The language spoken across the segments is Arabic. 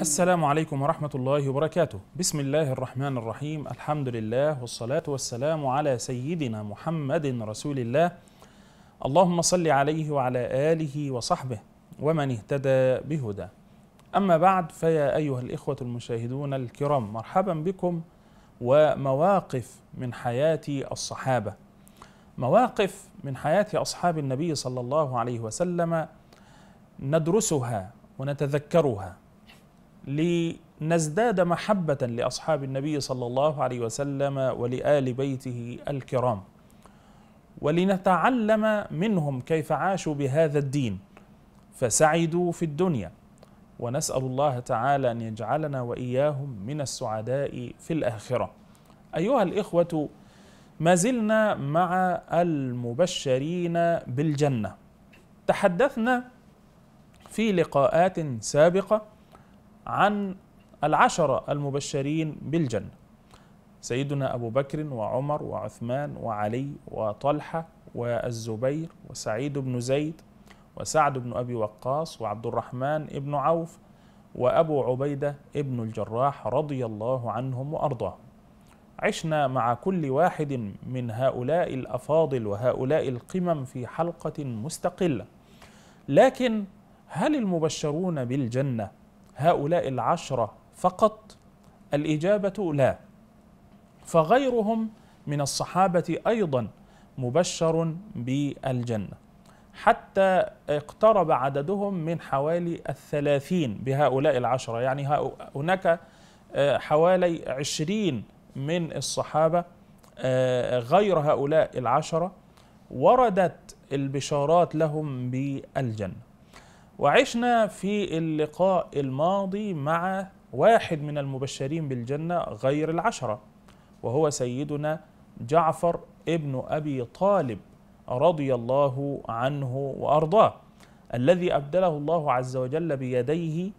السلام عليكم ورحمة الله وبركاته بسم الله الرحمن الرحيم الحمد لله والصلاة والسلام على سيدنا محمد رسول الله اللهم صل عليه وعلى آله وصحبه ومن اهتدى بهدى أما بعد فيا أيها الإخوة المشاهدون الكرام مرحبا بكم ومواقف من حياة الصحابة مواقف من حياة أصحاب النبي صلى الله عليه وسلم ندرسها ونتذكرها لنزداد محبة لأصحاب النبي صلى الله عليه وسلم ولآل بيته الكرام ولنتعلم منهم كيف عاشوا بهذا الدين فسعدوا في الدنيا ونسأل الله تعالى أن يجعلنا وإياهم من السعداء في الآخرة أيها الإخوة ما زلنا مع المبشرين بالجنة تحدثنا في لقاءات سابقة عن العشرة المبشرين بالجنة سيدنا أبو بكر وعمر وعثمان وعلي وطلحة والزبير وسعيد بن زيد وسعد بن أبي وقاص وعبد الرحمن بن عوف وأبو عبيدة بن الجراح رضي الله عنهم وأرضاهم عشنا مع كل واحد من هؤلاء الافاضل وهؤلاء القمم في حلقه مستقله لكن هل المبشرون بالجنه هؤلاء العشرة فقط الإجابة لا فغيرهم من الصحابة أيضا مبشر بالجنة حتى اقترب عددهم من حوالي الثلاثين بهؤلاء العشرة يعني هناك آه، حوالي عشرين من الصحابة آه، غير هؤلاء العشرة وردت البشارات لهم بالجنة وعشنا في اللقاء الماضي مع واحد من المبشرين بالجنة غير العشرة وهو سيدنا جعفر ابن أبي طالب رضي الله عنه وأرضاه الذي أبدله الله عز وجل بيديه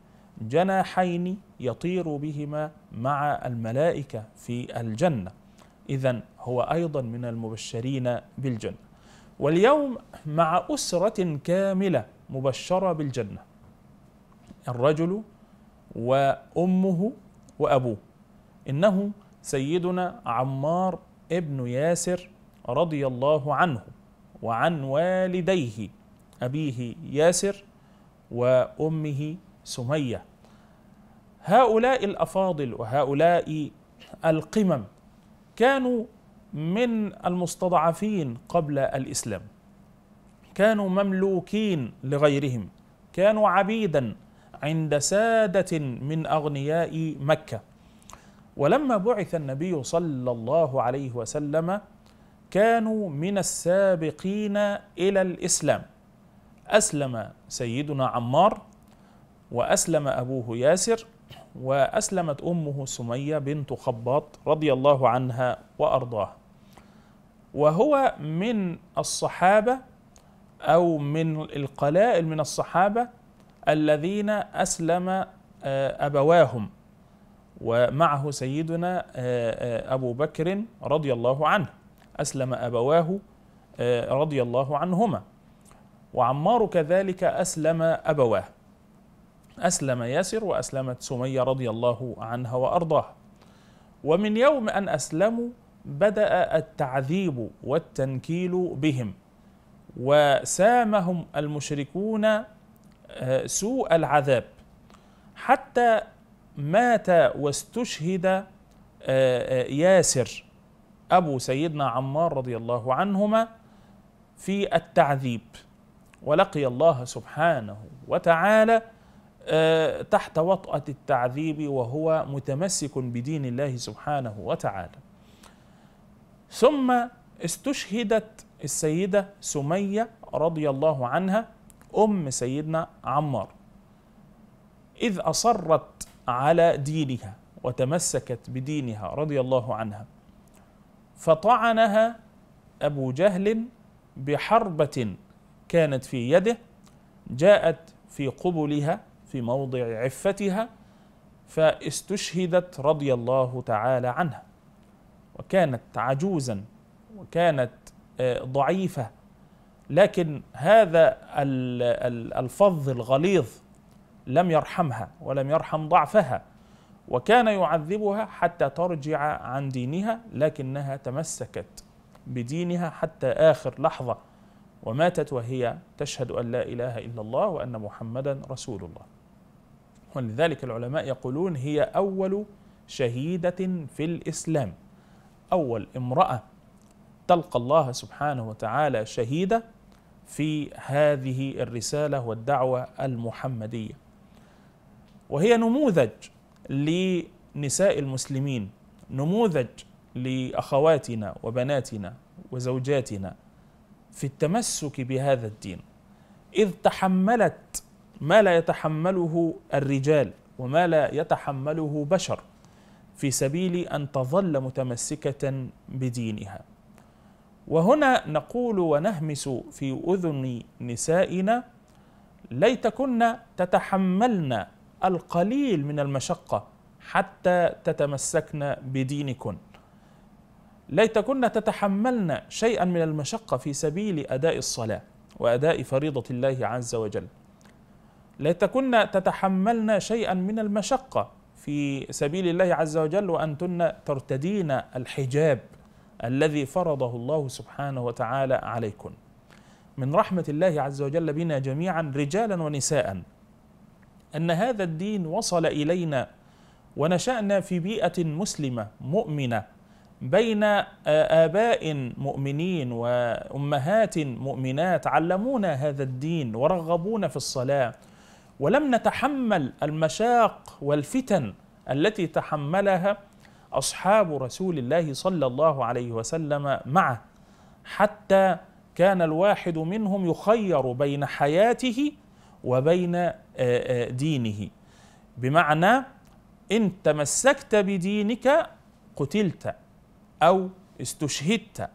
جناحين يطير بهما مع الملائكة في الجنة إذا هو أيضا من المبشرين بالجنة واليوم مع أسرة كاملة مبشرة بالجنة الرجل وأمه وأبوه إنه سيدنا عمار ابن ياسر رضي الله عنه وعن والديه أبيه ياسر وأمه سمية هؤلاء الأفاضل وهؤلاء القمم كانوا من المستضعفين قبل الإسلام كانوا مملوكين لغيرهم كانوا عبيدا عند سادة من أغنياء مكة ولما بعث النبي صلى الله عليه وسلم كانوا من السابقين إلى الإسلام أسلم سيدنا عمار وأسلم أبوه ياسر وأسلمت أمه سمية بنت خباط رضي الله عنها وأرضاها وهو من الصحابة أو من القلائل من الصحابة الذين أسلم آه، أبواهم ومعه سيدنا آه، آه، أبو بكر رضي الله عنه أسلم أبواه رضي الله عنهما وعمار كذلك أسلم أبواه أسلم ياسر وأسلمت سمية رضي الله عنها وأرضاها ومن يوم أن أسلموا بدأ التعذيب والتنكيل بهم وسامهم المشركون آه، سوء العذاب حتى مات واستشهد آه، آه، ياسر ابو سيدنا عمار رضي الله عنهما في التعذيب ولقي الله سبحانه وتعالى تحت وطأة التعذيب وهو متمسك بدين الله سبحانه وتعالى ثم استشهدت السيدة سمية رضي الله عنها أم سيدنا عمار إذ أصرت على دينها وتمسكت بدينها رضي الله عنها فطعنها أبو جهل بحربة كانت في يده جاءت في قبلها في موضع عفتها فاستشهدت رضي الله تعالى عنها وكانت عجوزا وكانت آه، ضعيفه لكن هذا الفظ الغليظ لم يرحمها ولم يرحم ضعفها وكان يعذبها حتى ترجع عن دينها لكنها تمسكت بدينها حتى اخر لحظه وماتت وهي تشهد ان لا اله الا الله وان محمدا رسول الله. ولذلك العلماء يقولون هي اول شهيده في الاسلام. اول امراه تلقى الله سبحانه وتعالى شهيدة في هذه الرسالة والدعوة المحمدية وهي نموذج لنساء المسلمين نموذج لأخواتنا وبناتنا وزوجاتنا في التمسك بهذا الدين إذ تحملت ما لا يتحمله الرجال وما لا يتحمله بشر في سبيل أن تظل متمسكة بدينها وهنا نقول ونهمس في اذن نسائنا ليتكن تتحملن القليل من المشقه حتى تتمسكن بدينكن ليتكن تتحملن شيئا من المشقه في سبيل اداء الصلاه واداء فريضه الله عز وجل ليتكن تتحملن شيئا من المشقه في سبيل الله عز وجل وانتن ترتدين الحجاب الذي فرضه الله سبحانه وتعالى عليكم من رحمة الله عز وجل بنا جميعا رجالا ونساء أن هذا الدين وصل إلينا ونشأنا في بيئة مسلمة مؤمنة بين آباء مؤمنين وأمهات مؤمنات علمونا هذا الدين ورغبونا في الصلاة ولم نتحمل المشاق والفتن التي تحملها أصحاب رسول الله صلى الله عليه وسلم معه حتى كان الواحد منهم يخير بين حياته وبين آه، آه، دينه بمعنى إن تمسكت بدينك قتلت أو استشهدت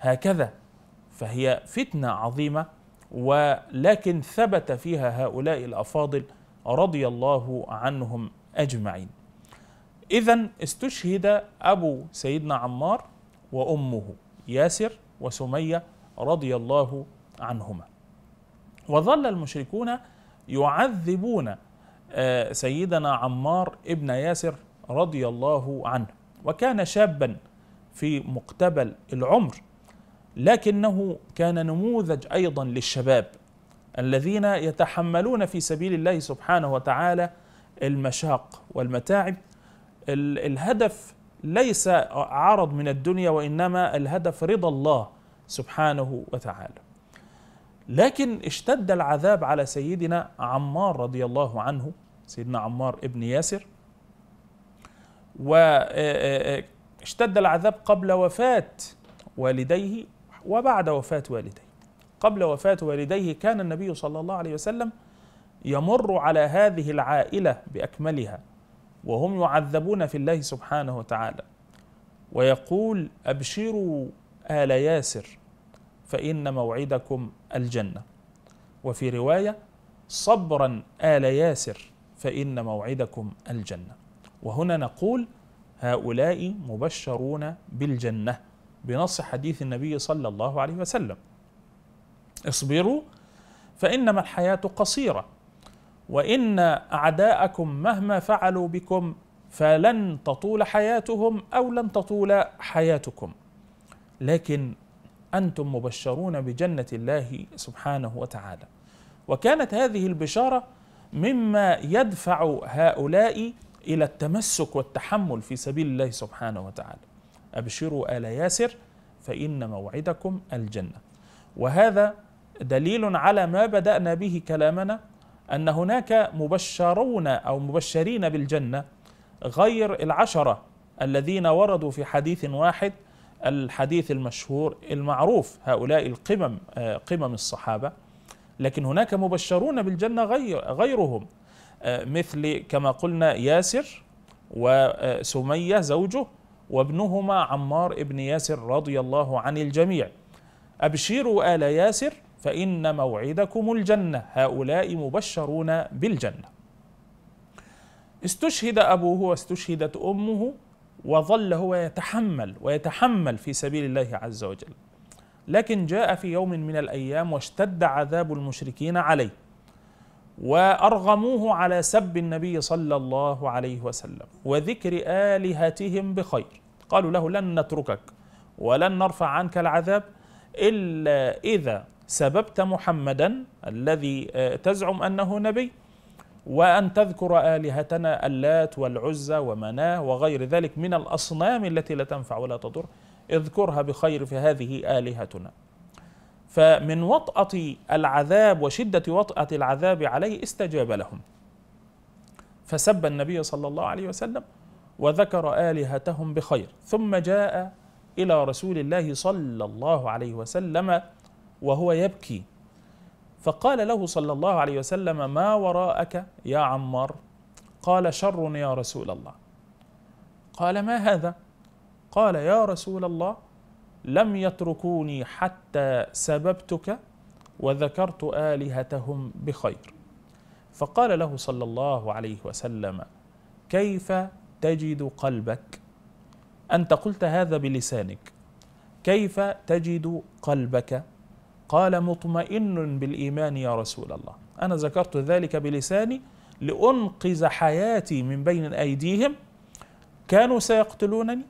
هكذا فهي فتنة عظيمة ولكن ثبت فيها هؤلاء الأفاضل رضي الله عنهم أجمعين إذا استشهد أبو سيدنا عمار وأمه ياسر وسمية رضي الله عنهما وظل المشركون يعذبون آه، سيدنا عمار ابن ياسر رضي الله عنه وكان شابا في مقتبل العمر لكنه كان نموذج ايضا للشباب الذين يتحملون في سبيل الله سبحانه وتعالى المشاق والمتاعب الهدف ليس عرض من الدنيا وانما الهدف رضا الله سبحانه وتعالى. لكن اشتد العذاب على سيدنا عمار رضي الله عنه، سيدنا عمار ابن ياسر. واشتد آه، آه، آه، العذاب قبل وفاه والديه وبعد وفاه والديه. قبل وفاه والديه كان النبي صلى الله عليه وسلم يمر على هذه العائله باكملها وهم يعذبون في الله سبحانه وتعالى ويقول ابشروا ال ياسر فان موعدكم الجنه وفي روايه صبرا ال ياسر فان موعدكم الجنه وهنا نقول هؤلاء مبشرون بالجنه بنص حديث النبي صلى الله عليه وسلم اصبروا فانما الحياه قصيره وان اعداءكم مهما فعلوا بكم فلن تطول حياتهم او لن تطول حياتكم لكن انتم مبشرون بجنه الله سبحانه وتعالى وكانت هذه البشاره مما يدفع هؤلاء الى التمسك والتحمل في سبيل الله سبحانه وتعالى ابشروا ال ياسر فان موعدكم الجنه وهذا دليل على ما بدانا به كلامنا أن هناك مبشرون أو مبشرين بالجنة غير العشرة الذين وردوا في حديث واحد الحديث المشهور المعروف هؤلاء القمم آه، قمم الصحابة لكن هناك مبشرون بالجنة غير غيرهم آه، مثل كما قلنا ياسر وسمية آه، زوجه وابنهما عمار ابن ياسر رضي الله عن الجميع أبشروا آل ياسر فإن موعدكم الجنة هؤلاء مبشرون بالجنة استشهد أبوه واستشهدت أمه وظل هو يتحمل ويتحمل في سبيل الله عز وجل لكن جاء في يوم من الأيام واشتد عذاب المشركين عليه وأرغموه على سب النبي صلى الله عليه وسلم وذكر آلهتهم بخير قالوا له لن نتركك ولن نرفع عنك العذاب إلا إذا سببت محمدا الذي آه، تزعم انه نبي وان تذكر الهتنا اللات والعزى ومناه وغير ذلك من الاصنام التي لا تنفع ولا تضر اذكرها بخير فهذه الهتنا فمن وطأة العذاب وشدة وطأة العذاب عليه استجاب لهم فسب النبي صلى الله عليه وسلم وذكر آلهتهم بخير ثم جاء إلى رسول الله صلى الله عليه وسلم وهو يبكي فقال له صلى الله عليه وسلم ما وراءك يا عمار قال شر يا رسول الله قال ما هذا قال يا رسول الله لم يتركوني حتى سببتك وذكرت الهتهم بخير فقال له صلى الله عليه وسلم كيف تجد قلبك انت قلت هذا بلسانك كيف تجد قلبك قال مطمئن بالإيمان يا رسول الله أنا ذكرت ذلك بلساني لأنقذ حياتي من بين أيديهم كانوا سيقتلونني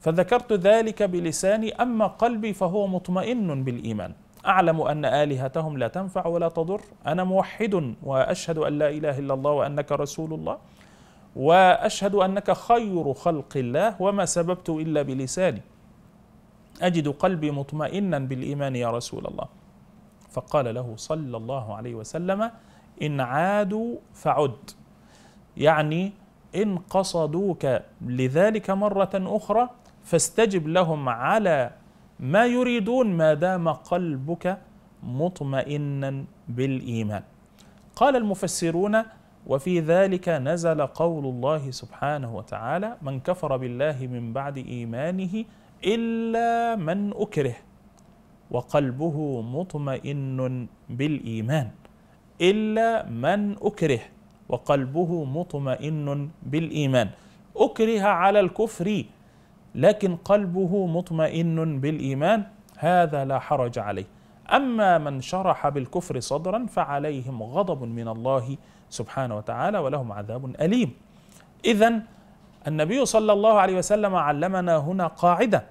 فذكرت ذلك بلساني أما قلبي فهو مطمئن بالإيمان أعلم أن آلهتهم لا تنفع ولا تضر أنا موحد وأشهد أن لا إله إلا الله وأنك رسول الله وأشهد أنك خير خلق الله وما سببت إلا بلساني أجد قلبي مطمئنا بالإيمان يا رسول الله فقال له صلى الله عليه وسلم إن عادوا فعد يعني إن قصدوك لذلك مرة أخرى فاستجب لهم على ما يريدون ما دام قلبك مطمئنا بالإيمان قال المفسرون وفي ذلك نزل قول الله سبحانه وتعالى من كفر بالله من بعد إيمانه إلا من أكره وقلبه مطمئن بالإيمان إلا من أكره وقلبه مطمئن بالإيمان أكره على الكفر لكن قلبه مطمئن بالإيمان هذا لا حرج عليه أما من شرح بالكفر صدرا فعليهم غضب من الله سبحانه وتعالى ولهم عذاب أليم إذا النبي صلى الله عليه وسلم علمنا هنا قاعده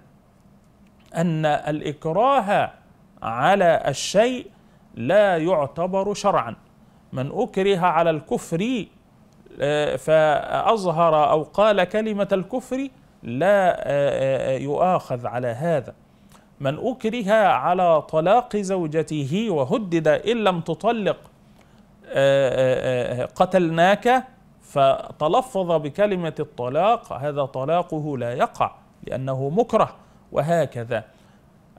ان الاكراه على الشيء لا يعتبر شرعا من اكره على الكفر آه، فاظهر او قال كلمه الكفر لا آه، آه، يؤاخذ على هذا من اكره على طلاق زوجته وهدد ان لم تطلق قتلناك فتلفظ بكلمة الطلاق هذا طلاقه لا يقع لأنه مكره وهكذا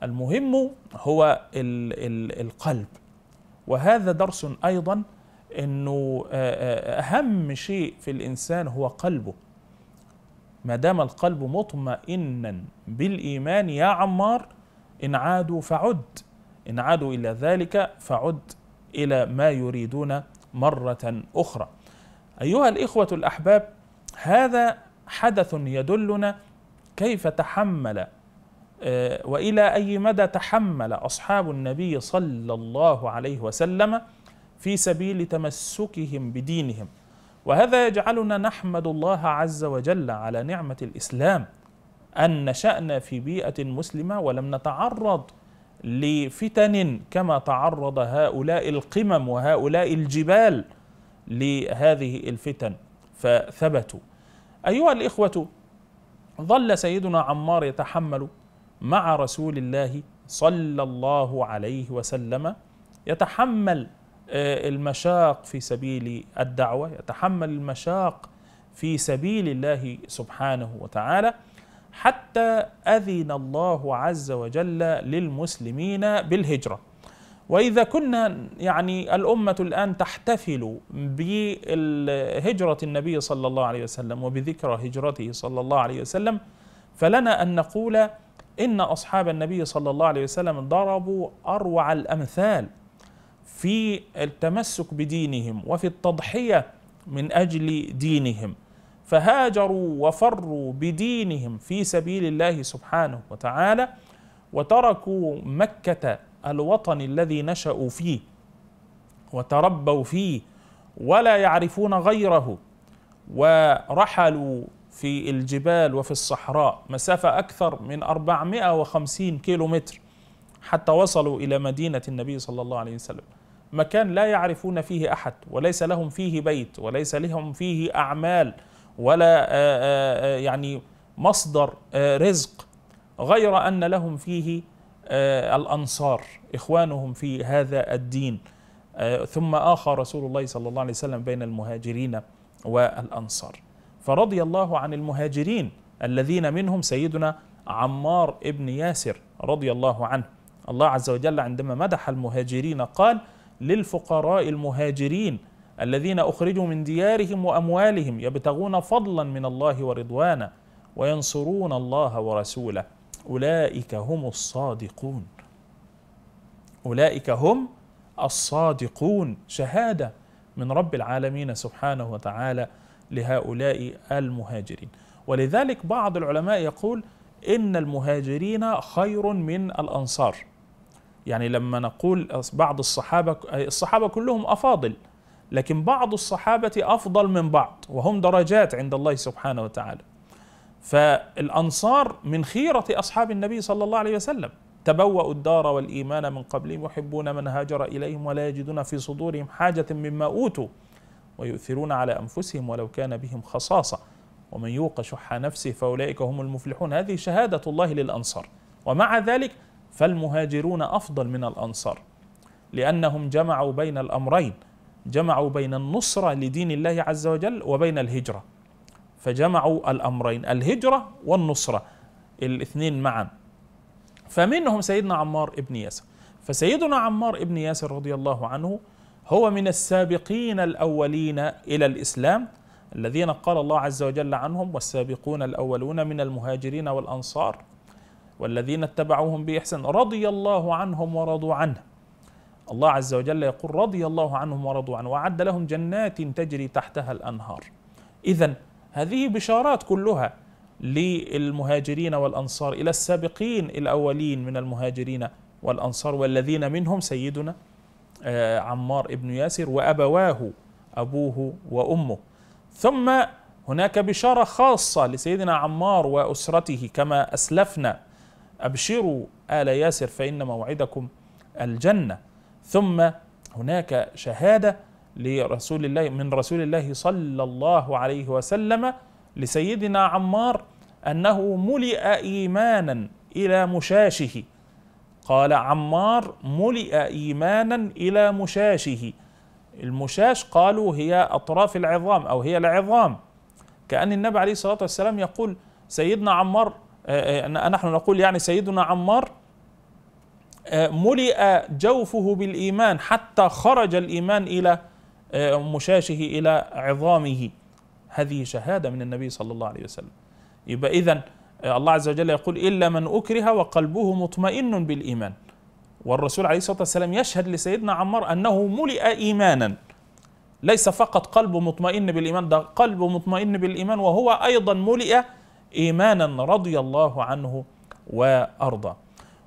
المهم هو الـ الـ القلب وهذا درس أيضا أنه أهم شيء في الإنسان هو قلبه ما دام القلب مطمئنا بالإيمان يا عمار إن عادوا فعد إن عادوا إلى ذلك فعد إلى ما يريدون مرة أخرى ايها الاخوه الاحباب هذا حدث يدلنا كيف تحمل آه، والى اي مدى تحمل اصحاب النبي صلى الله عليه وسلم في سبيل تمسكهم بدينهم وهذا يجعلنا نحمد الله عز وجل على نعمه الاسلام ان نشانا في بيئه مسلمه ولم نتعرض لفتن كما تعرض هؤلاء القمم وهؤلاء الجبال لهذه الفتن فثبتوا ايها الاخوه ظل سيدنا عمار يتحمل مع رسول الله صلى الله عليه وسلم يتحمل آه، المشاق في سبيل الدعوه يتحمل المشاق في سبيل الله سبحانه وتعالى حتى اذن الله عز وجل للمسلمين بالهجره واذا كنا يعني الامه الان تحتفل بهجره النبي صلى الله عليه وسلم وبذكرى هجرته صلى الله عليه وسلم فلنا ان نقول ان اصحاب النبي صلى الله عليه وسلم ضربوا اروع الامثال في التمسك بدينهم وفي التضحيه من اجل دينهم فهاجروا وفروا بدينهم في سبيل الله سبحانه وتعالى وتركوا مكه الوطن الذي نشأوا فيه وتربوا فيه ولا يعرفون غيره ورحلوا في الجبال وفي الصحراء مسافة أكثر من 450 كيلومتر حتى وصلوا إلى مدينة النبي صلى الله عليه وسلم مكان لا يعرفون فيه أحد وليس لهم فيه بيت وليس لهم فيه أعمال ولا آه، آه، آه، يعني مصدر رزق غير أن لهم فيه آه، الأنصار إخوانهم في هذا الدين آه، ثم آخى رسول الله صلى الله عليه وسلم بين المهاجرين والأنصار فرضي الله عن المهاجرين الذين منهم سيدنا عمار ابن ياسر رضي الله عنه الله عز وجل عندما مدح المهاجرين قال للفقراء المهاجرين الذين أخرجوا من ديارهم وأموالهم يبتغون فضلا من الله ورضوانا وينصرون الله ورسوله أولئك هم الصادقون أولئك هم الصادقون شهادة من رب العالمين سبحانه وتعالى لهؤلاء المهاجرين ولذلك بعض العلماء يقول إن المهاجرين خير من الأنصار يعني لما نقول بعض الصحابة الصحابة كلهم أفاضل لكن بعض الصحابة أفضل من بعض وهم درجات عند الله سبحانه وتعالى فالأنصار من خيرة أصحاب النبي صلى الله عليه وسلم تبوأوا الدار والإيمان من قبلهم يحبون من هاجر إليهم ولا يجدون في صدورهم حاجة مما أوتوا ويؤثرون على أنفسهم ولو كان بهم خصاصة ومن يوق شح نفسه فأولئك هم المفلحون هذه شهادة الله للأنصار ومع ذلك فالمهاجرون أفضل من الأنصار لأنهم جمعوا بين الأمرين جمعوا بين النصرة لدين الله عز وجل وبين الهجرة فجمعوا الأمرين الهجرة والنصرة الاثنين معا فمنهم سيدنا عمار ابن ياسر فسيدنا عمار ابن ياسر رضي الله عنه هو من السابقين الأولين إلى الإسلام الذين قال الله عز وجل عنهم والسابقون الأولون من المهاجرين والأنصار والذين اتبعوهم بإحسان رضي الله عنهم ورضوا عنه الله عز وجل يقول رضي الله عنهم ورضوا عنه وأعد لهم جنات تجري تحتها الأنهار إذا هذه بشارات كلها للمهاجرين والأنصار إلى السابقين الأولين من المهاجرين والأنصار والذين منهم سيدنا آه، عمار ابن ياسر وأبواه أبوه وأمه ثم هناك بشارة خاصة لسيدنا عمار وأسرته كما أسلفنا أبشروا آل ياسر فإن موعدكم الجنة ثم هناك شهادة لرسول الله من رسول الله صلى الله عليه وسلم لسيدنا عمار انه ملئ ايمانا الى مشاشه قال عمار ملئ ايمانا الى مشاشه المشاش قالوا هي اطراف العظام او هي العظام كان النبي عليه الصلاه والسلام يقول سيدنا عمار آه، آه، نحن نقول يعني سيدنا عمار آه، ملئ جوفه بالايمان حتى خرج الايمان الى آه، مشاشه إلى عظامه هذه شهادة من النبي صلى الله عليه وسلم يبقى إذا آه، الله عز وجل يقول إلا من أكره وقلبه مطمئن بالإيمان والرسول عليه الصلاة والسلام يشهد لسيدنا عمار أنه ملئ إيمانا ليس فقط قلبه مطمئن بالإيمان ده قلبه مطمئن بالإيمان وهو أيضا ملئ إيمانا رضي الله عنه وأرضاه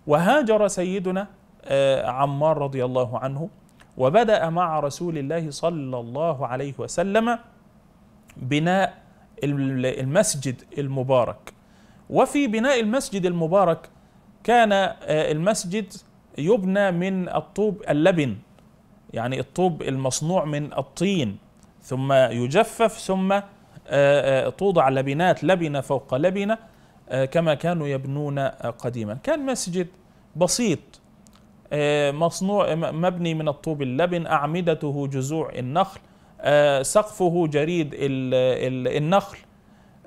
وهاجر سيدنا آه، عمار رضي الله عنه وبدأ مع رسول الله صلى الله عليه وسلم بناء المسجد المبارك وفي بناء المسجد المبارك كان آه، المسجد يبنى من الطوب اللبن يعني الطوب المصنوع من الطين ثم يجفف ثم آه، آه، توضع لبنات لبنه فوق لبنه كما كانوا يبنون قديما كان مسجد بسيط آه، مصنوع مبني من الطوب اللبن أعمدته جذوع النخل آه، سقفه جريد النخل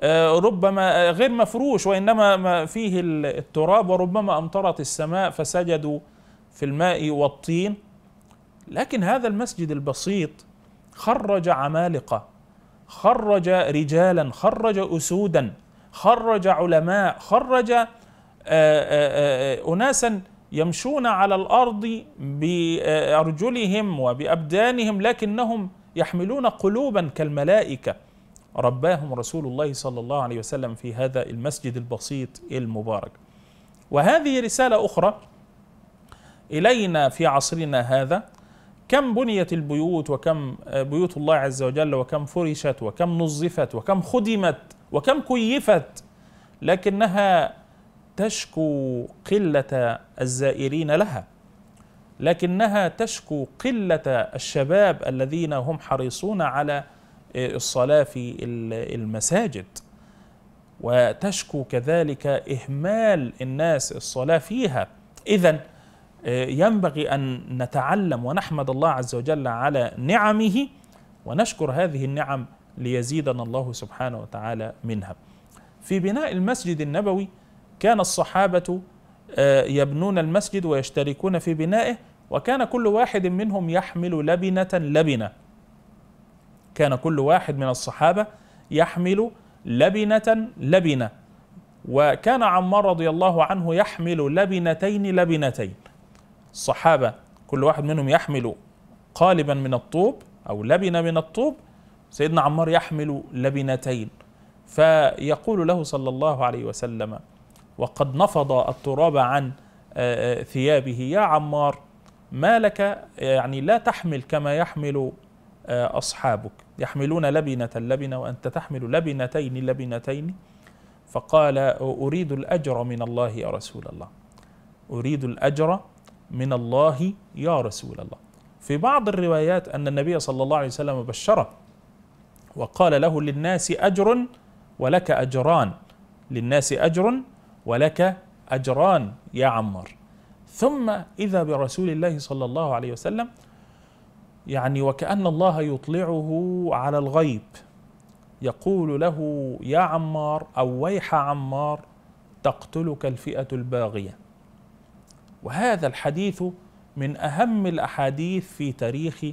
آه، ربما غير مفروش وإنما فيه التراب وربما أمطرت السماء فسجدوا في الماء والطين لكن هذا المسجد البسيط خرج عمالقة خرج رجالا خرج أسودا خرج علماء خرج أناسا يمشون على الارض بارجلهم وبابدانهم لكنهم يحملون قلوبا كالملائكه رباهم رسول الله صلى الله عليه وسلم في هذا المسجد البسيط المبارك وهذه رساله اخرى الينا في عصرنا هذا كم بنيت البيوت وكم بيوت الله عز وجل وكم فرشت وكم نظفت وكم خدمت وكم كيفت لكنها تشكو قله الزائرين لها لكنها تشكو قله الشباب الذين هم حريصون على آه، الصلاه في المساجد وتشكو كذلك اهمال الناس الصلاه فيها اذا آه، ينبغي ان نتعلم ونحمد الله عز وجل على نعمه ونشكر هذه النعم ليزيدنا الله سبحانه وتعالى منها في بناء المسجد النبوي كان الصحابة آه، يبنون المسجد ويشتركون في بنائه وكان كل واحد منهم يحمل لبنة لبنة كان كل واحد من الصحابة يحمل لبنة لبنة وكان عمار رضي الله عنه يحمل لبنتين لبنتين الصحابة كل واحد منهم يحمل قالبا من الطوب أو لبنة من الطوب سيدنا عمار يحمل لبنتين فيقول له صلى الله عليه وسلم وقد نفض التراب عن آه، آه، ثيابه يا عمار ما لك يعني لا تحمل كما يحمل آه، أصحابك يحملون لبنة اللبنة وأنت تحمل لبنتين لبنتين فقال أريد الأجر من الله يا رسول الله أريد الأجر من الله يا رسول الله في بعض الروايات أن النبي صلى الله عليه وسلم بشره وقال له للناس أجر ولك أجران للناس أجر ولك أجران يا عمار ثم إذا برسول الله صلى الله عليه وسلم يعني وكأن الله يطلعه على الغيب يقول له يا عمار أو ويح عمار تقتلك الفئة الباغية وهذا الحديث من أهم الأحاديث في تاريخ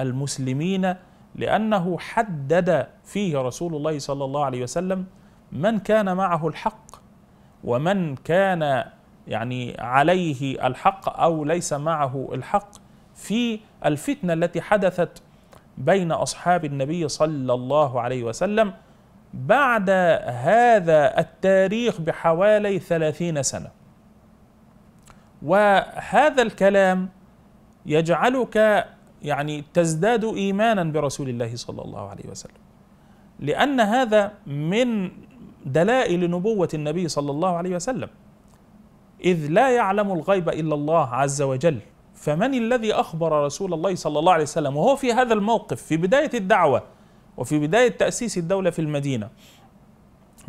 المسلمين لأنه حدد فيه رسول الله صلى الله عليه وسلم من كان معه الحق ومن كان يعني عليه الحق او ليس معه الحق في الفتنه التي حدثت بين اصحاب النبي صلى الله عليه وسلم بعد هذا التاريخ بحوالي ثلاثين سنه وهذا الكلام يجعلك يعني تزداد ايمانا برسول الله صلى الله عليه وسلم لان هذا من دلائل نبوة النبي صلى الله عليه وسلم إذ لا يعلم الغيب إلا الله عز وجل فمن الذي أخبر رسول الله صلى الله عليه وسلم وهو في هذا الموقف في بداية الدعوة وفي بداية تأسيس الدولة في المدينة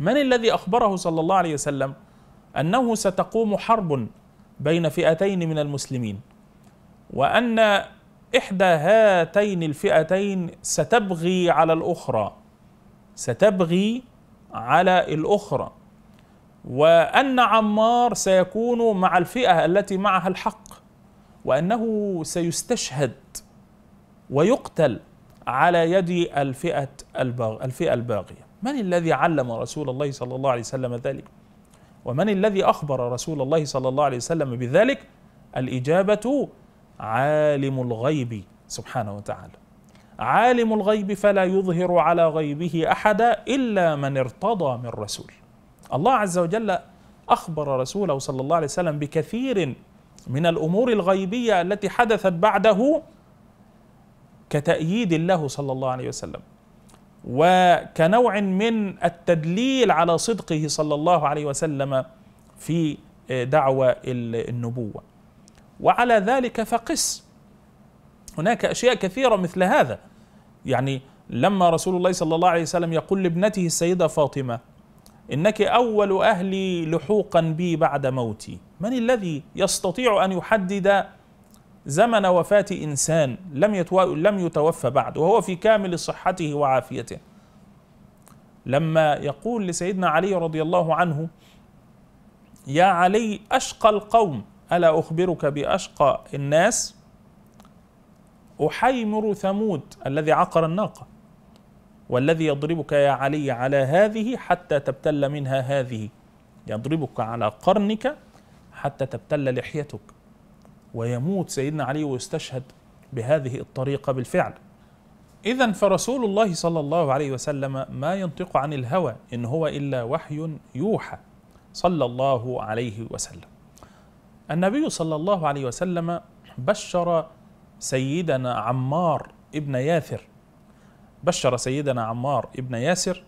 من الذي أخبره صلى الله عليه وسلم أنه ستقوم حرب بين فئتين من المسلمين وأن إحدى هاتين الفئتين ستبغي على الأخرى ستبغي على الأخرى وأن عمار سيكون مع الفئة التي معها الحق وأنه سيستشهد ويقتل على يد الفئة الباغ الفئة الباغية من الذي علم رسول الله صلى الله عليه وسلم ذلك ومن الذي أخبر رسول الله صلى الله عليه وسلم بذلك الإجابة عالم الغيب سبحانه وتعالى عالم الغيب فلا يظهر على غيبه احدا الا من ارتضى من رسول الله عز وجل اخبر رسوله صلى الله عليه وسلم بكثير من الامور الغيبيه التي حدثت بعده كتاييد له صلى الله عليه وسلم وكنوع من التدليل على صدقه صلى الله عليه وسلم في دعوى النبوه وعلى ذلك فقس هناك اشياء كثيره مثل هذا يعني لما رسول الله صلى الله عليه وسلم يقول لابنته السيدة فاطمة إنك أول أهلي لحوقا بي بعد موتي من الذي يستطيع أن يحدد زمن وفاة إنسان لم, يتو... لم يتوفى بعد وهو في كامل صحته وعافيته لما يقول لسيدنا علي رضي الله عنه يا علي أشقى القوم ألا أخبرك بأشقى الناس أحيمر ثمود الذي عقر الناقة والذي يضربك يا علي على هذه حتى تبتل منها هذه يضربك على قرنك حتى تبتل لحيتك ويموت سيدنا علي ويستشهد بهذه الطريقة بالفعل إذا فرسول الله صلى الله عليه وسلم ما ينطق عن الهوى إن هو إلا وحي يوحى صلى الله عليه وسلم النبي صلى الله عليه وسلم بشر سيدنا عمار ابن ياثر بشر سيدنا عمار ابن ياسر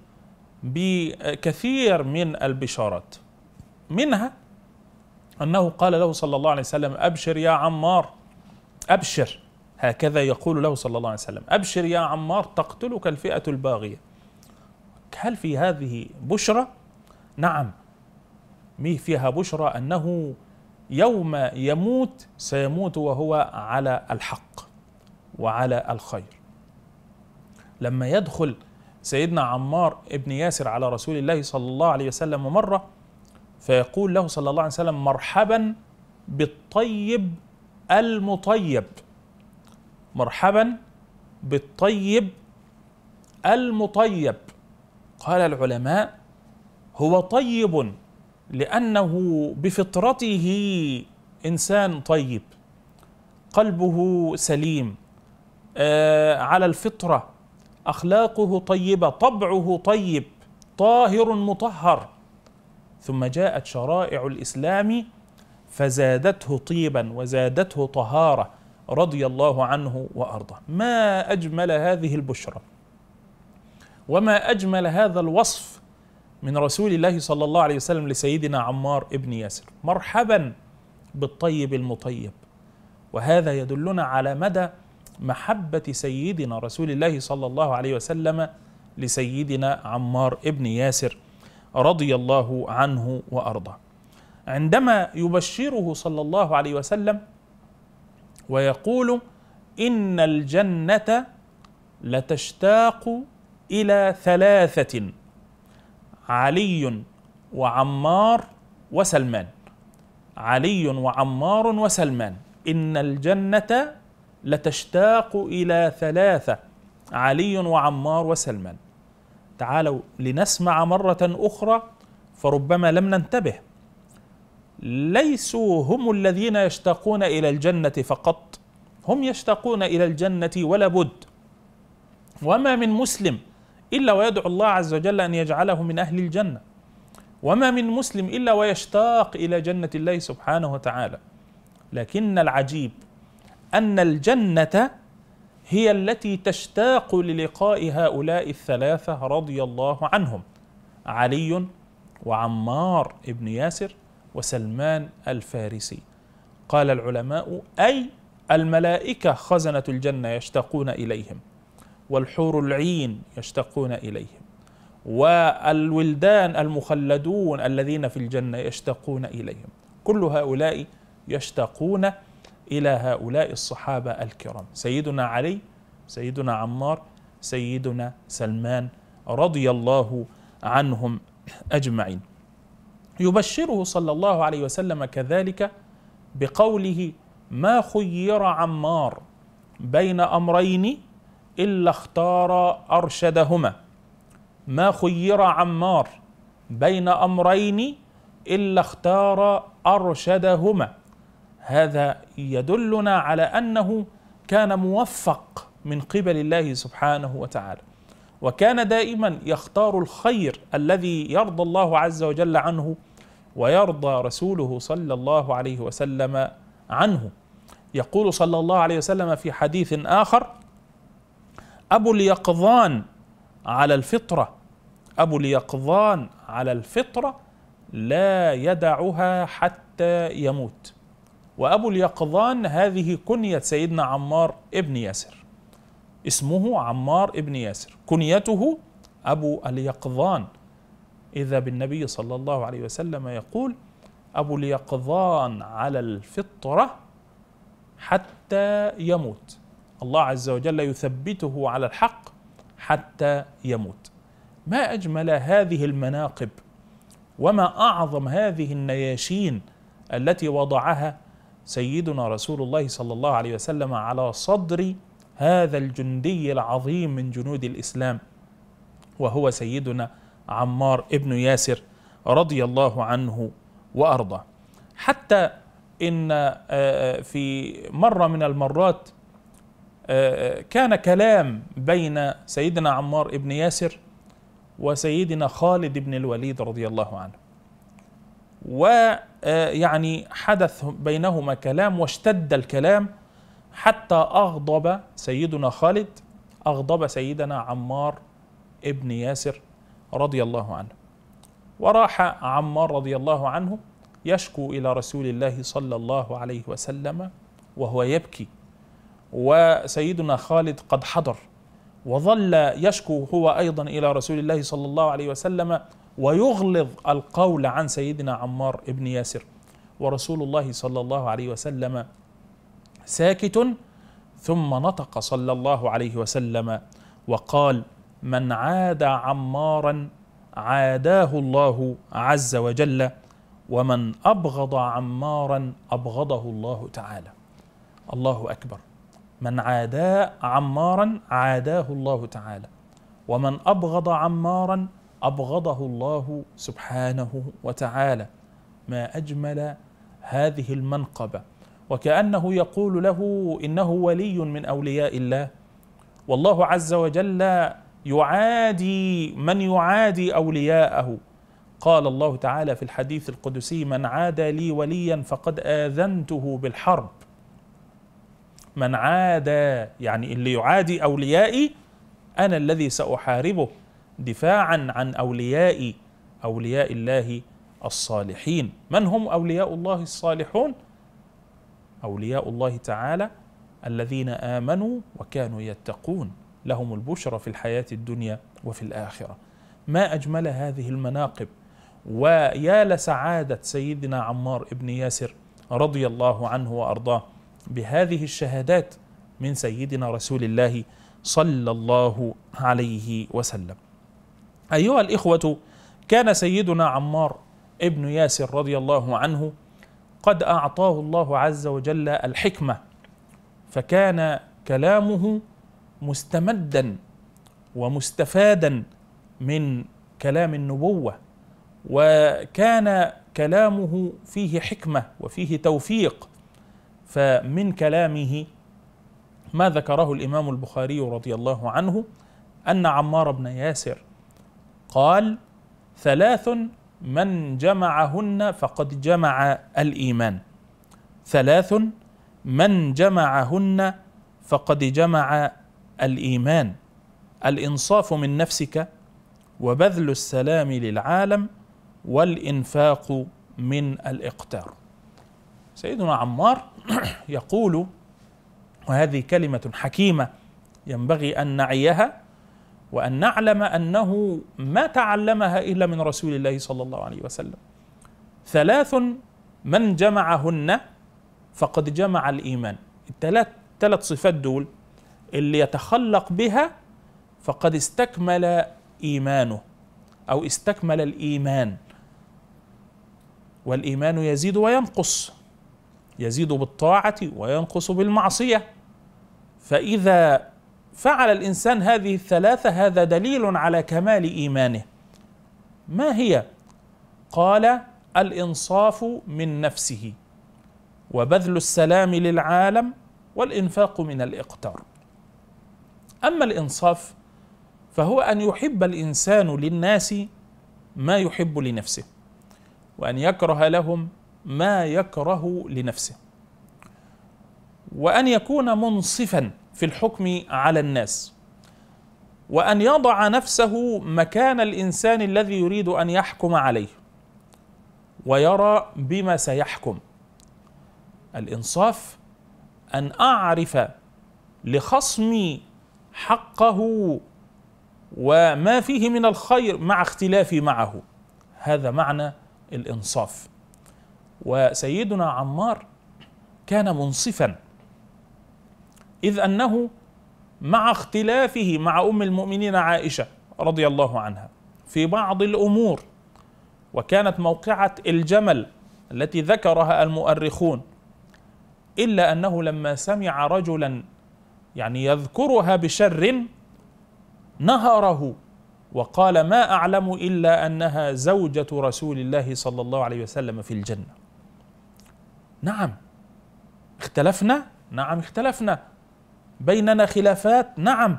بكثير من البشارات منها انه قال له صلى الله عليه وسلم ابشر يا عمار ابشر هكذا يقول له صلى الله عليه وسلم ابشر يا عمار تقتلك الفئه الباغيه هل في هذه بشرى نعم فيها بشرى انه يوم يموت سيموت وهو على الحق وعلى الخير لما يدخل سيدنا عمار ابن ياسر على رسول الله صلى الله عليه وسلم مره فيقول له صلى الله عليه وسلم مرحبا بالطيب المطيب مرحبا بالطيب المطيب قال العلماء هو طيب لانه بفطرته انسان طيب قلبه سليم آه على الفطره اخلاقه طيبه طبعه طيب طاهر مطهر ثم جاءت شرائع الاسلام فزادته طيبا وزادته طهاره رضي الله عنه وارضاه ما اجمل هذه البشرى وما اجمل هذا الوصف من رسول الله صلى الله عليه وسلم لسيدنا عمار ابن ياسر مرحبا بالطيب المطيب وهذا يدلنا على مدى محبة سيدنا رسول الله صلى الله عليه وسلم لسيدنا عمار ابن ياسر رضي الله عنه وأرضاه عندما يبشره صلى الله عليه وسلم ويقول إن الجنة لتشتاق إلى ثلاثة علي وعمار وسلمان علي وعمار وسلمان إن الجنة لتشتاق إلى ثلاثة علي وعمار وسلمان تعالوا لنسمع مرة أخرى فربما لم ننتبه ليسوا هم الذين يشتاقون إلى الجنة فقط هم يشتاقون إلى الجنة ولا بد وما من مسلم إلا ويدعو الله عز وجل أن يجعله من أهل الجنة وما من مسلم إلا ويشتاق إلى جنة الله سبحانه وتعالى لكن العجيب أن الجنة هي التي تشتاق للقاء هؤلاء الثلاثة رضي الله عنهم علي وعمار بن ياسر وسلمان الفارسي قال العلماء أي الملائكة خزنة الجنة يشتاقون إليهم والحور العين يشتقون إليهم والولدان المخلدون الذين في الجنة يشتقون إليهم كل هؤلاء يشتقون إلى هؤلاء الصحابة الكرام سيدنا علي سيدنا عمار سيدنا سلمان رضي الله عنهم أجمعين يبشره صلى الله عليه وسلم كذلك بقوله ما خير عمار بين أمرين إلا اختار أرشدهما ما خير عمار بين أمرين إلا اختار أرشدهما هذا يدلنا على أنه كان موفق من قبل الله سبحانه وتعالى وكان دائما يختار الخير الذي يرضى الله عز وجل عنه ويرضى رسوله صلى الله عليه وسلم عنه يقول صلى الله عليه وسلم في حديث آخر أبو اليقظان على الفطرة أبو اليقظان على الفطرة لا يدعها حتى يموت وأبو اليقظان هذه كنية سيدنا عمار ابن ياسر اسمه عمار ابن ياسر كنيته أبو اليقظان إذا بالنبي صلى الله عليه وسلم يقول أبو اليقظان على الفطرة حتى يموت الله عز وجل يثبته على الحق حتى يموت ما اجمل هذه المناقب وما اعظم هذه النياشين التي وضعها سيدنا رسول الله صلى الله عليه وسلم على صدر هذا الجندي العظيم من جنود الاسلام وهو سيدنا عمار ابن ياسر رضي الله عنه وارضاه حتى ان آه، آه، في مره من المرات آه، آه، كان كلام بين سيدنا عمار بن ياسر وسيدنا خالد بن الوليد رضي الله عنه ويعني آه، حدث بينهما كلام واشتد الكلام حتى أغضب سيدنا خالد أغضب سيدنا عمار ابن ياسر رضي الله عنه وراح عمار رضي الله عنه يشكو إلى رسول الله صلى الله عليه وسلم وهو يبكي وسيدنا خالد قد حضر وظل يشكو هو ايضا الى رسول الله صلى الله عليه وسلم ويغلظ القول عن سيدنا عمار بن ياسر ورسول الله صلى الله عليه وسلم ساكت ثم نطق صلى الله عليه وسلم وقال من عاد عمارا عاداه الله عز وجل ومن ابغض عمارا ابغضه الله تعالى الله اكبر من عادى عمارا عاداه الله تعالى ومن أبغض عمارا أبغضه الله سبحانه وتعالى ما أجمل هذه المنقبة وكأنه يقول له إنه ولي من أولياء الله والله عز وجل يعادي من يعادي أولياءه قال الله تعالى في الحديث القدسي من عادى لي وليا فقد آذنته بالحرب من عادى يعني اللي يعادي أوليائي أنا الذي سأحاربه دفاعا عن أوليائي أولياء الله الصالحين من هم أولياء الله الصالحون؟ أولياء الله تعالى الذين آمنوا وكانوا يتقون لهم البشرى في الحياة الدنيا وفي الآخرة ما أجمل هذه المناقب ويا لسعادة سيدنا عمار بن ياسر رضي الله عنه وأرضاه بهذه الشهادات من سيدنا رسول الله صلى الله عليه وسلم. أيها الإخوة كان سيدنا عمار ابن ياسر رضي الله عنه قد أعطاه الله عز وجل الحكمة فكان كلامه مستمدا ومستفادا من كلام النبوة وكان كلامه فيه حكمة وفيه توفيق فمن كلامه ما ذكره الامام البخاري رضي الله عنه ان عمار بن ياسر قال ثلاث من جمعهن فقد جمع الايمان ثلاث من جمعهن فقد جمع الايمان الانصاف من نفسك وبذل السلام للعالم والانفاق من الاقتار سيدنا عمار يقول وهذه كلمة حكيمة ينبغي أن نعيها وأن نعلم أنه ما تعلمها إلا من رسول الله صلى الله عليه وسلم ثلاث من جمعهن فقد جمع الإيمان الثلاث ثلاث صفات دول اللي يتخلق بها فقد استكمل إيمانه أو استكمل الإيمان والإيمان يزيد وينقص يزيد بالطاعة وينقص بالمعصية فإذا فعل الإنسان هذه الثلاثة هذا دليل على كمال إيمانه ما هي؟ قال الإنصاف من نفسه وبذل السلام للعالم والإنفاق من الإقتار أما الإنصاف فهو أن يحب الإنسان للناس ما يحب لنفسه وأن يكره لهم ما يكره لنفسه وان يكون منصفا في الحكم على الناس وان يضع نفسه مكان الانسان الذي يريد ان يحكم عليه ويرى بما سيحكم الانصاف ان اعرف لخصمي حقه وما فيه من الخير مع اختلافي معه هذا معنى الانصاف وسيدنا عمار كان منصفا اذ انه مع اختلافه مع ام المؤمنين عائشه رضي الله عنها في بعض الامور وكانت موقعه الجمل التي ذكرها المؤرخون الا انه لما سمع رجلا يعني يذكرها بشر نهره وقال ما اعلم الا انها زوجه رسول الله صلى الله عليه وسلم في الجنه نعم اختلفنا نعم اختلفنا بيننا خلافات نعم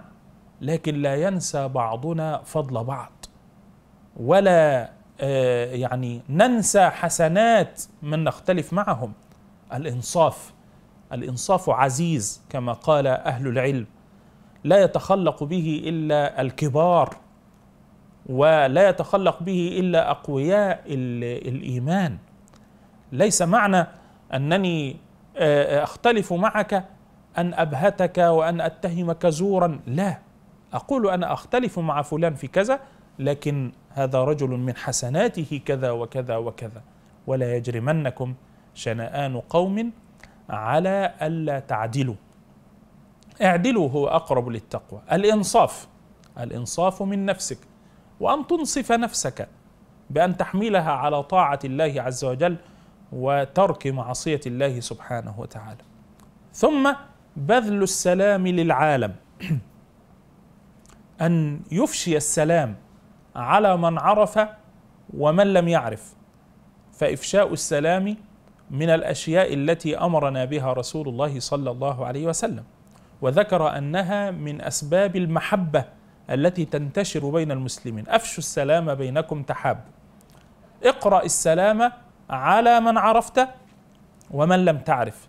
لكن لا ينسى بعضنا فضل بعض ولا آه، يعني ننسى حسنات من نختلف معهم الانصاف الانصاف عزيز كما قال اهل العلم لا يتخلق به الا الكبار ولا يتخلق به الا اقوياء الايمان ليس معنى انني آه، آه، اختلف معك ان ابهتك وان اتهمك زورا لا اقول انا اختلف مع فلان في كذا لكن هذا رجل من حسناته كذا وكذا وكذا ولا يجرمنكم شنآن قوم على ألا تعدلوا اعدلوا هو أقرب للتقوى الإنصاف الإنصاف من نفسك وأن تنصف نفسك بأن تحملها على طاعة الله عز وجل وترك معصيه الله سبحانه وتعالى ثم بذل السلام للعالم ان يفشي السلام على من عرف ومن لم يعرف فافشاء السلام من الاشياء التي امرنا بها رسول الله صلى الله عليه وسلم وذكر انها من اسباب المحبه التي تنتشر بين المسلمين افشوا السلام بينكم تحابوا اقرا السلام على من عرفت ومن لم تعرف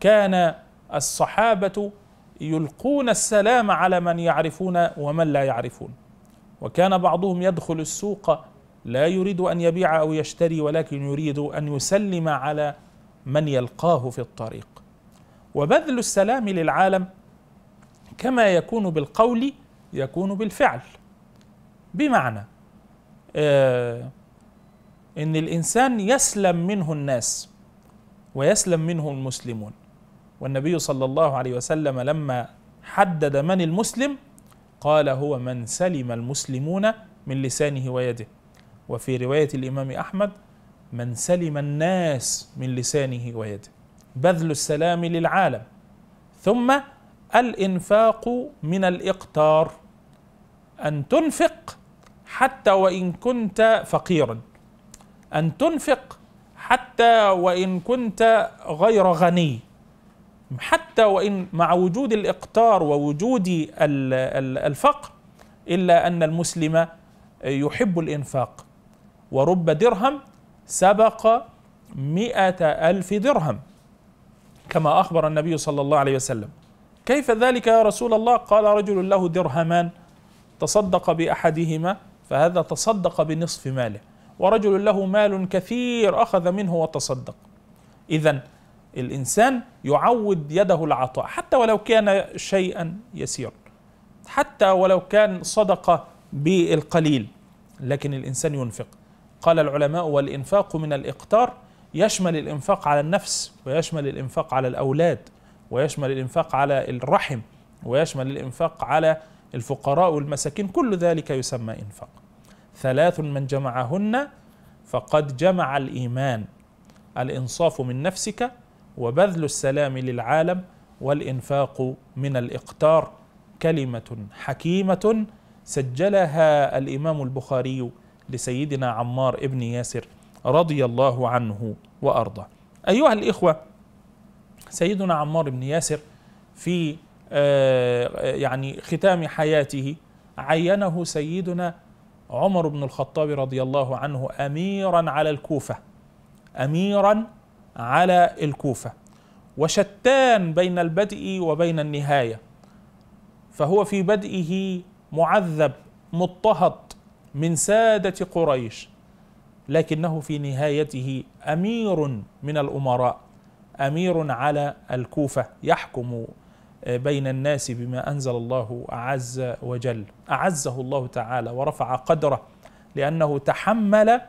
كان الصحابه يلقون السلام على من يعرفون ومن لا يعرفون وكان بعضهم يدخل السوق لا يريد ان يبيع او يشتري ولكن يريد ان يسلم على من يلقاه في الطريق وبذل السلام للعالم كما يكون بالقول يكون بالفعل بمعنى آه ان الانسان يسلم منه الناس ويسلم منه المسلمون والنبي صلى الله عليه وسلم لما حدد من المسلم قال هو من سلم المسلمون من لسانه ويده وفي روايه الامام احمد من سلم الناس من لسانه ويده بذل السلام للعالم ثم الانفاق من الاقتار ان تنفق حتى وان كنت فقيرا أن تنفق حتى وإن كنت غير غني حتى وإن مع وجود الإقتار ووجود الفقر إلا أن المسلم يحب الإنفاق ورب درهم سبق مئة ألف درهم كما أخبر النبي صلى الله عليه وسلم كيف ذلك يا رسول الله قال رجل له درهمان تصدق بأحدهما فهذا تصدق بنصف ماله ورجل له مال كثير اخذ منه وتصدق اذا الانسان يعود يده العطاء حتى ولو كان شيئا يسيرا حتى ولو كان صدقه بالقليل لكن الانسان ينفق قال العلماء والانفاق من الاقتار يشمل الانفاق على النفس ويشمل الانفاق على الاولاد ويشمل الانفاق على الرحم ويشمل الانفاق على الفقراء والمساكين كل ذلك يسمى انفاق ثلاث من جمعهن فقد جمع الايمان الانصاف من نفسك وبذل السلام للعالم والانفاق من الاقتار كلمه حكيمه سجلها الامام البخاري لسيدنا عمار ابن ياسر رضي الله عنه وارضاه. ايها الاخوه سيدنا عمار بن ياسر في آه، يعني ختام حياته عينه سيدنا عمر بن الخطاب رضي الله عنه اميرا على الكوفه اميرا على الكوفه وشتان بين البدء وبين النهايه فهو في بدئه معذب مضطهد من ساده قريش لكنه في نهايته امير من الامراء امير على الكوفه يحكم بين الناس بما أنزل الله عز وجل أعزه الله تعالى ورفع قدره لأنه تحمل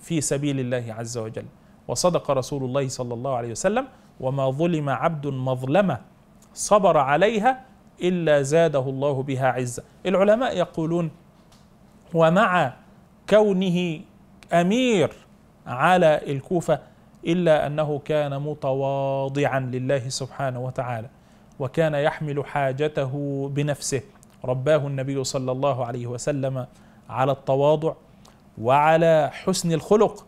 في سبيل الله عز وجل وصدق رسول الله صلى الله عليه وسلم وما ظلم عبد مظلمة صبر عليها إلا زاده الله بها عزة العلماء يقولون ومع كونه أمير على الكوفة إلا أنه كان متواضعا لله سبحانه وتعالى وكان يحمل حاجته بنفسه رباه النبي صلى الله عليه وسلم على التواضع وعلى حسن الخلق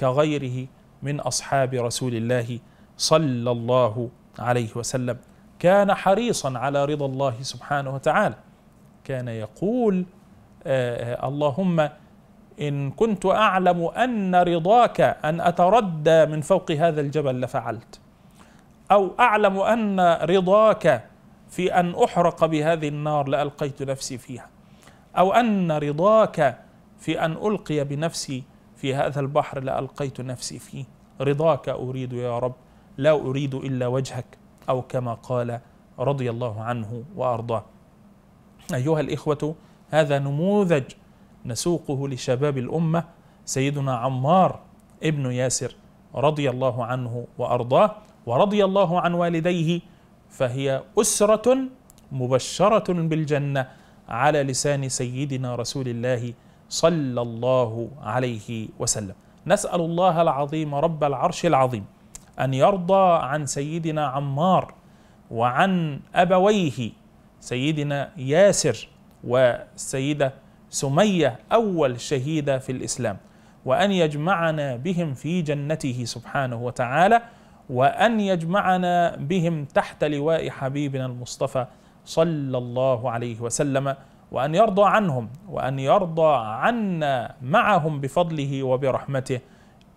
كغيره من اصحاب رسول الله صلى الله عليه وسلم كان حريصا على رضا الله سبحانه وتعالى كان يقول آه, آه، اللهم ان كنت اعلم ان رضاك ان اتردى من فوق هذا الجبل لفعلت أو أعلم أن رضاك في أن أحرق بهذه النار لألقيت نفسي فيها أو أن رضاك في أن ألقي بنفسي في هذا البحر لألقيت نفسي فيه رضاك أريد يا رب لا أريد إلا وجهك أو كما قال رضي الله عنه وأرضاه أيها الإخوة هذا نموذج نسوقه لشباب الأمة سيدنا عمار ابن ياسر رضي الله عنه وأرضاه ورضي الله عن والديه فهي أسرة مبشرة بالجنة على لسان سيدنا رسول الله صلى الله عليه وسلم نسأل الله العظيم رب العرش العظيم أن يرضى عن سيدنا عمار وعن أبويه سيدنا ياسر والسيدة سمية أول شهيدة في الإسلام وأن يجمعنا بهم في جنته سبحانه وتعالى وان يجمعنا بهم تحت لواء حبيبنا المصطفى صلى الله عليه وسلم وان يرضى عنهم وان يرضى عنا معهم بفضله وبرحمته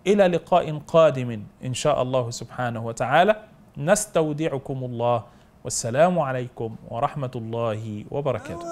الى لقاء قادم ان شاء الله سبحانه وتعالى نستودعكم الله والسلام عليكم ورحمه الله وبركاته